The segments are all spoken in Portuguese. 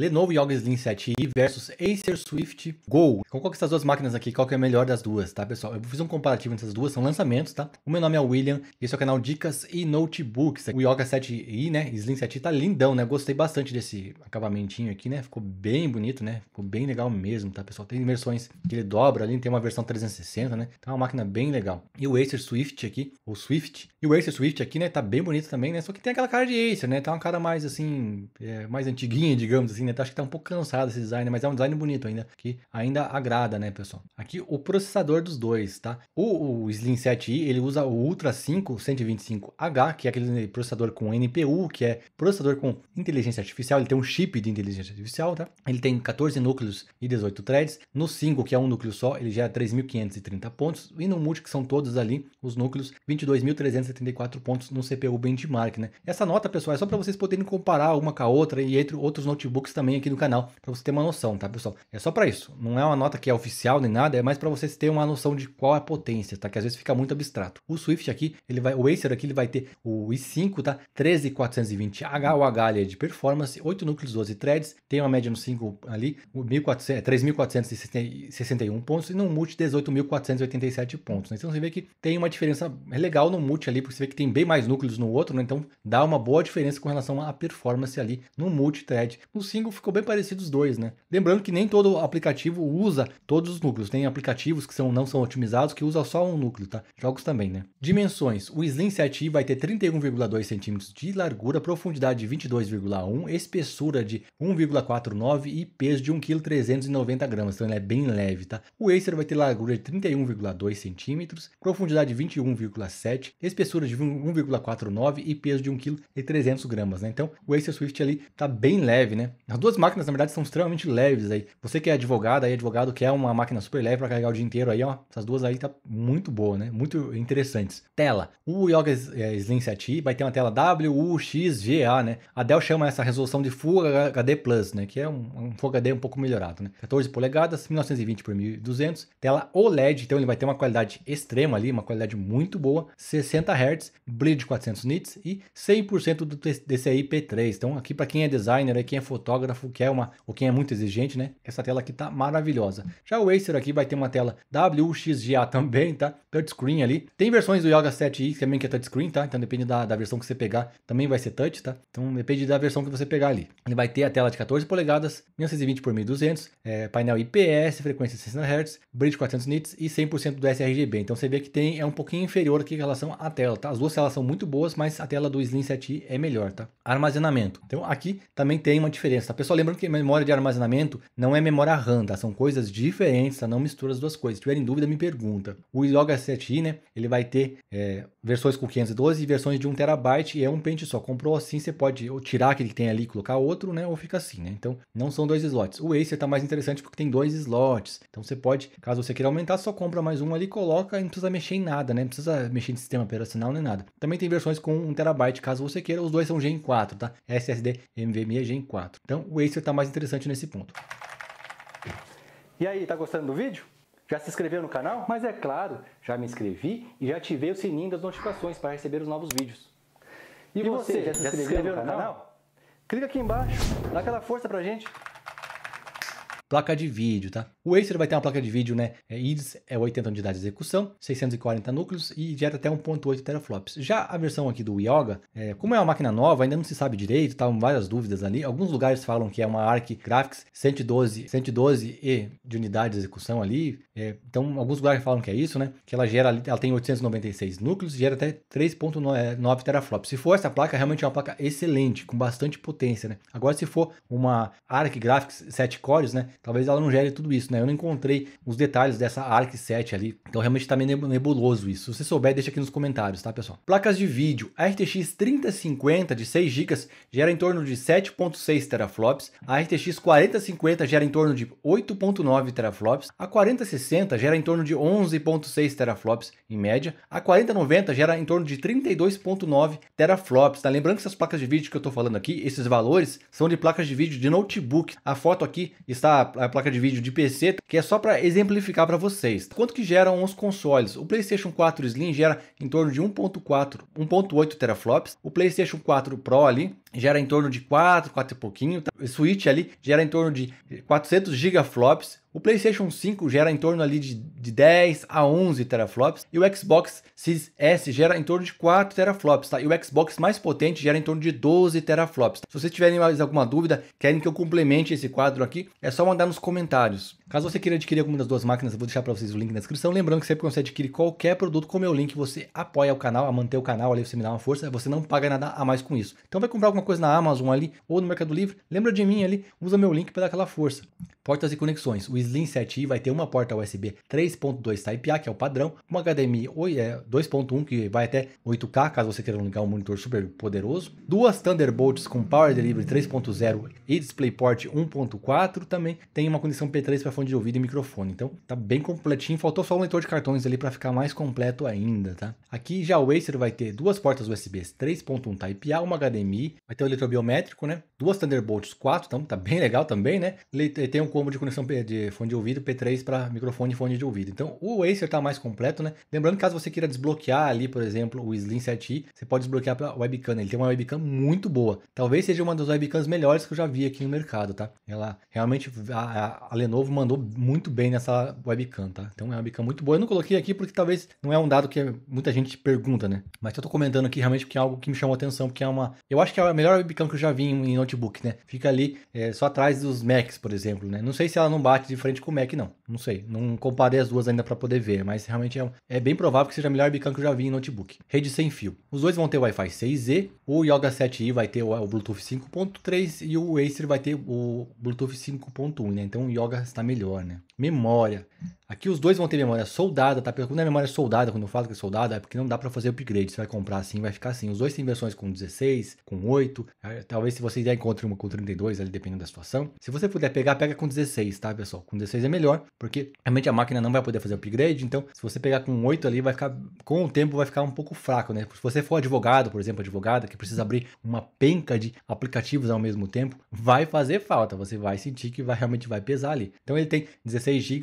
Lenovo Yoga Slim 7i versus Acer Swift Go. Com então, qual que é essas duas máquinas aqui, qual que é a melhor das duas, tá, pessoal? Eu fiz um comparativo entre essas duas, são lançamentos, tá? O meu nome é William, esse é o canal Dicas e Notebooks. O Yoga 7i, né, Slim 7i tá lindão, né? Gostei bastante desse acabamentinho aqui, né? Ficou bem bonito, né? Ficou bem legal mesmo, tá, pessoal? Tem versões que ele dobra ali, tem uma versão 360, né? É uma máquina bem legal. E o Acer Swift aqui, o Swift. E o Acer Swift aqui, né, tá bem bonito também, né? Só que tem aquela cara de Acer, né? Tá uma cara mais, assim, é, mais antiguinha, digamos assim, né? design, acho que tá um pouco cansado esse design, mas é um design bonito ainda, que ainda agrada, né, pessoal? Aqui o processador dos dois, tá? O, o Slim 7i, ele usa o Ultra 5 125H, que é aquele processador com NPU, que é processador com inteligência artificial, ele tem um chip de inteligência artificial, tá? Ele tem 14 núcleos e 18 threads. No 5, que é um núcleo só, ele já é 3.530 pontos, e no Multi, que são todos ali os núcleos, 22.374 pontos no CPU benchmark, né? Essa nota, pessoal, é só para vocês poderem comparar uma com a outra e entre outros notebooks também tá? também aqui do canal, para você ter uma noção, tá, pessoal? É só para isso. Não é uma nota que é oficial nem nada, é mais para você ter uma noção de qual é a potência, tá? Que às vezes fica muito abstrato. O Swift aqui, ele vai, o Acer aqui, ele vai ter o i5, tá? 13420H, o H ali é de performance, 8 núcleos, 12 threads, tem uma média no 5 ali, 3.461 é, pontos e no multi 18.487 pontos. Né? Então você vê que tem uma diferença legal no multi ali, porque você vê que tem bem mais núcleos no outro, né? Então dá uma boa diferença com relação à performance ali no multi-thread. No 5 single ficou bem parecido os dois, né? Lembrando que nem todo aplicativo usa todos os núcleos. Tem aplicativos que são, não são otimizados que usa só um núcleo, tá? Jogos também, né? Dimensões. O Slim 7i vai ter 31,2 centímetros de largura, profundidade de 22,1, espessura de 1,49 e peso de 1,390 kg. Então ele é bem leve, tá? O Acer vai ter largura de 31,2 centímetros, profundidade de 21,7, espessura de 1,49 e peso de 1,300 kg, né? Então o Acer Swift ali tá bem leve, né? As duas máquinas, na verdade, são extremamente leves aí. Você que é advogado, aí advogado quer uma máquina super leve para carregar o dia inteiro aí, ó. Essas duas aí tá muito boa, né? Muito interessantes. Tela. O Yoga é, Slim 7i vai ter uma tela WUXGA, né? A Dell chama essa resolução de Full HD Plus, né? Que é um, um Full HD um pouco melhorado, né? 14 polegadas, 1920 por 1200. Tela OLED, então ele vai ter uma qualidade extrema ali, uma qualidade muito boa. 60 Hz, brilho de 400 nits e 100% do DCI-P3. Então aqui para quem é designer, aí, quem é fotógrafo, datilógrafo, que é uma, ou quem é muito exigente, né? Essa tela aqui tá maravilhosa. Já o Acer aqui vai ter uma tela WXGA também, tá? Touchscreen ali. Tem versões do Yoga 7i também que é touchscreen, tá? Então depende da, da versão que você pegar, também vai ser touch, tá? Então depende da versão que você pegar ali. Ele vai ter a tela de 14 polegadas, 1920 por 1200, é, painel IPS, frequência 60 Hz, bridge 400 nits e 100% do sRGB. Então você vê que tem é um pouquinho inferior aqui em relação à tela, tá? As duas telas são muito boas, mas a tela do Slim 7i é melhor, tá? Armazenamento. Então aqui também tem uma diferença tá, pessoal? Lembrando que memória de armazenamento não é memória RAM, tá? São coisas diferentes, tá? Não mistura as duas coisas. Se tiver em dúvida, me pergunta. O Yoga 7 i né? Ele vai ter é, versões com 512 e versões de 1TB e é um pente só. Comprou assim, você pode ou tirar aquele que tem ali e colocar outro, né? Ou fica assim, né? Então, não são dois slots. O Acer tá mais interessante porque tem dois slots. Então, você pode, caso você queira aumentar, só compra mais um ali, coloca e não precisa mexer em nada, né? Não precisa mexer em sistema operacional nem nada. Também tem versões com 1TB, caso você queira. Os dois são Gen 4, tá? SSD NVMe Gen 4. Então, o Acer está mais interessante nesse ponto. E aí, tá gostando do vídeo? Já se inscreveu no canal? Mas é claro, já me inscrevi e já ativei o sininho das notificações para receber os novos vídeos. E, e você, já se, já se inscreveu, no, no canal? canal? Clica aqui embaixo, dá aquela força pra gente. Placa de vídeo, tá? O Acer vai ter uma placa de vídeo, né? É IDS é 80 unidades de execução, 640 núcleos e gera até 1.8 teraflops. Já a versão aqui do Yoga, é, como é uma máquina nova, ainda não se sabe direito, estavam tá, várias dúvidas ali. Alguns lugares falam que é uma ARC Graphics 112, 112 e de unidade de execução ali. É, então, alguns lugares falam que é isso, né? Que ela gera, ela tem 896 núcleos, gera até 3.9 teraflops. Se for essa placa, realmente é uma placa excelente, com bastante potência, né? Agora, se for uma ARC Graphics 7 cores, né? Talvez ela não gere tudo isso né? Eu não encontrei os detalhes dessa ARC 7 ali, então realmente está meio nebuloso isso. Se você souber, deixa aqui nos comentários, tá, pessoal? Placas de vídeo, a RTX 3050 de 6 GB gera em torno de 7.6 teraflops, a RTX 4050 gera em torno de 8.9 teraflops, a 4060 gera em torno de 11.6 teraflops em média, a 4090 gera em torno de 32.9 teraflops, tá? Lembrando que essas placas de vídeo que eu estou falando aqui, esses valores são de placas de vídeo de notebook. A foto aqui está a placa de vídeo de PC PC, que é só para exemplificar para vocês. Quanto que geram os consoles? O PlayStation 4 Slim gera em torno de 1.4, 1.8 teraflops. O PlayStation 4 Pro ali gera em torno de 4, 4 e pouquinho. Tá? O Switch ali gera em torno de 400 gigaflops. O PlayStation 5 gera em torno ali de, de 10 a 11 teraflops e o Xbox Series S gera em torno de 4 teraflops, tá? E o Xbox mais potente gera em torno de 12 teraflops. Tá? Se vocês tiverem mais alguma dúvida, querem que eu complemente esse quadro aqui, é só mandar nos comentários. Caso você queira adquirir alguma das duas máquinas, eu vou deixar para vocês o link na descrição. Lembrando que sempre que você adquire qualquer produto com o meu link, você apoia o canal, a manter o canal ali, você me dá uma força, você não paga nada a mais com isso. Então vai comprar alguma alguma coisa na Amazon ali ou no Mercado Livre, lembra de mim ali, usa meu link para dar aquela força. Portas e conexões. O Slim 7i vai ter uma porta USB 3.2 Type-A, que é o padrão, uma HDMI 2.1 é, que vai até 8K, caso você queira ligar um monitor super poderoso, duas Thunderbolts com Power Delivery 3.0 e DisplayPort 1.4, também tem uma condição P3 para fone de ouvido e microfone. Então, tá bem completinho, faltou só um leitor de cartões ali para ficar mais completo ainda, tá? Aqui já o Acer vai ter duas portas USB 3.1 Type-A, uma HDMI, Vai ter o eletrobiométrico, né? Duas Thunderbolts 4, então tá bem legal também, né? Ele tem um combo de conexão de fone de ouvido P3 para microfone e fone de ouvido. Então o Acer tá mais completo, né? Lembrando que caso você queira desbloquear ali, por exemplo, o Slim 7i, você pode desbloquear pela webcam. Né? Ele tem uma webcam muito boa. Talvez seja uma das webcams melhores que eu já vi aqui no mercado, tá? Ela realmente a, a Lenovo mandou muito bem nessa webcam, tá? Então é uma webcam muito boa. Eu não coloquei aqui porque talvez não é um dado que muita gente pergunta, né? Mas eu tô comentando aqui realmente porque é algo que me chamou atenção, porque é uma, eu acho que é a melhor webcam que eu já vi em notebook, né? Fica ali é, só atrás dos Macs, por exemplo, né? Não sei se ela não bate de frente com o Mac, não. Não sei. Não comparei as duas ainda para poder ver, mas realmente é, é, bem provável que seja a melhor webcam que eu já vi em notebook. Rede sem fio. Os dois vão ter Wi-Fi 6E, o Yoga 7i vai ter o, o Bluetooth 5.3 e o Acer vai ter o Bluetooth 5.1, né? Então o Yoga está melhor, né? Memória. Aqui os dois vão ter memória soldada, tá? Quando é memória soldada, quando eu falo que é soldada, é porque não dá para fazer upgrade. Você vai comprar assim, vai ficar assim. Os dois têm versões com 16, com 8. Talvez se você já encontre uma com 32, ali dependendo da situação. Se você puder pegar, pega com 16, tá, pessoal? Com 16 é melhor, porque realmente a máquina não vai poder fazer upgrade. Então, se você pegar com 8 ali, vai ficar. Com o tempo vai ficar um pouco fraco, né? Se você for advogado, por exemplo, advogada, que precisa abrir uma penca de aplicativos ao mesmo tempo, vai fazer falta. Você vai sentir que vai, realmente vai pesar ali. Então ele tem 16 GB.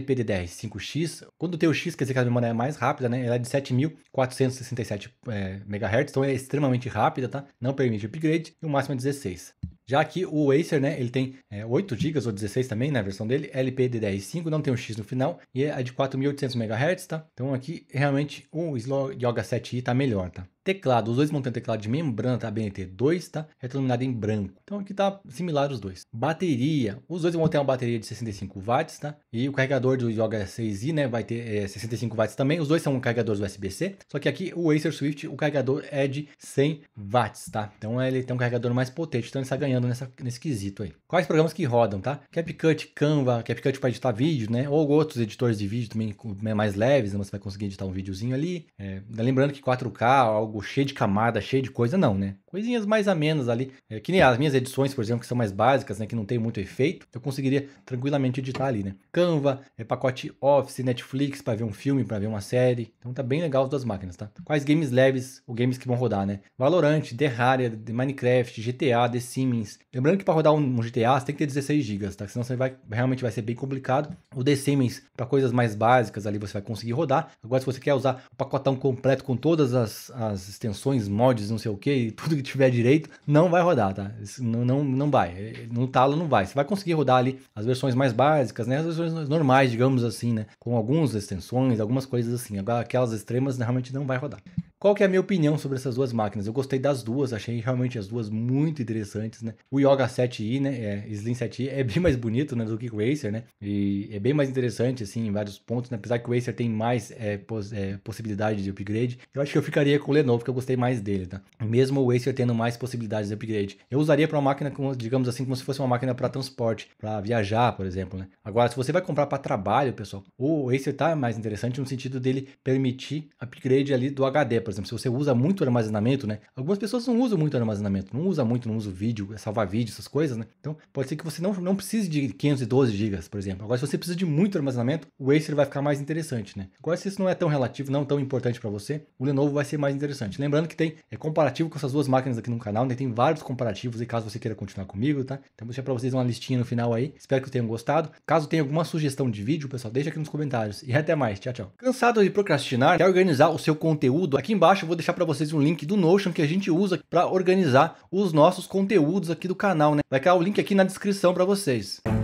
LPDDR5X, quando tem o X, quer dizer que a memória é mais rápida, né? Ela é de 7467 é, MHz, então é extremamente rápida, tá? Não permite upgrade e o máximo é 16. Já aqui o Acer, né, ele tem é, 8 GB ou 16 também na né, versão dele, LPDDR5, não tem um X no final, e é de 4800 MHz, tá? Então aqui realmente o Slow Yoga 7i tá melhor, tá? Teclado, os dois vão ter um teclado de membrana, tá? BNT2, tá? Retroiluminado em branco. Então aqui tá similar os dois. Bateria, os dois vão ter uma bateria de 65 watts, tá? E o carregador do Yoga 6i, né, vai ter é, eh, 65 watts também. Os dois são carregadores USB-C, só que aqui o Acer Swift, o carregador é de 100 watts, tá? Então ele tem um carregador mais potente, então ele está ganhando nessa, nesse quesito aí. Quais programas que rodam, tá? CapCut, Canva, CapCut para editar vídeo, né? Ou outros editores de vídeo também né, mais leves, né? você vai conseguir editar um videozinho ali. É, lembrando que 4K, algo algo cheio de camada, cheio de coisa, não, né? Coisinhas mais amenas ali. É, que nem as minhas edições, por exemplo, que são mais básicas, né? Que não tem muito efeito, eu conseguiria tranquilamente editar ali, né? Canva, é pacote Office, Netflix para ver um filme, para ver uma série. Então tá bem legal as duas máquinas, tá? Quais games leves, ou games que vão rodar, né? Valorant, Terraria, Minecraft, GTA, The Sims. Lembrando que para rodar um GTA você tem que ter 16 GB, tá? Senão você vai realmente vai ser bem complicado. O The Sims para coisas mais básicas ali você vai conseguir rodar. Agora se você quer usar o pacotão completo com todas as, as as extensões, mods, não sei o que, tudo que tiver direito, não vai rodar, tá? Não, não, não vai. No talo não vai. Você vai conseguir rodar ali as versões mais básicas, né? As versões normais, digamos assim, né? Com algumas extensões, algumas coisas assim. Agora, aquelas extremas realmente não vai rodar. Qual que é a minha opinião sobre essas duas máquinas? Eu gostei das duas, achei realmente as duas muito interessantes, né? O Yoga 7i, né, é, Slim 7i é bem mais bonito, né, do que o Acer, né? E é bem mais interessante, assim, em vários pontos, né? Apesar que o Acer tem mais é, pos é, possibilidade de upgrade, eu acho que eu ficaria com o Lenovo, porque eu gostei mais dele, tá? Mesmo o Acer tendo mais possibilidades de upgrade. Eu usaria para uma máquina, como, digamos assim, como se fosse uma máquina para transporte, para viajar, por exemplo, né? Agora, se você vai comprar para trabalho, pessoal, o Acer tá mais interessante no sentido dele permitir upgrade ali do HD, por exemplo, se você usa muito armazenamento, né? Algumas pessoas não usam muito armazenamento, não usa muito, não usa vídeo, é salvar vídeo, essas coisas, né? Então, pode ser que você não, não precise de 512 GB, por exemplo. Agora, se você precisa de muito armazenamento, o Acer vai ficar mais interessante, né? Agora, se isso não é tão relativo, não tão importante para você, o Lenovo vai ser mais interessante. Lembrando que tem é comparativo com essas duas máquinas aqui no canal, né? Tem vários comparativos e caso você queira continuar comigo, tá? Então, vou deixar para vocês uma listinha no final aí. Espero que tenham gostado. Caso tenha alguma sugestão de vídeo, pessoal, deixa aqui nos comentários. E até mais. Tchau, tchau. Cansado de procrastinar? Quer organizar o seu conteúdo? Aqui em embaixo eu vou deixar para vocês um link do Notion que a gente usa para organizar os nossos conteúdos aqui do canal, né? Vai ficar o link aqui na descrição para vocês.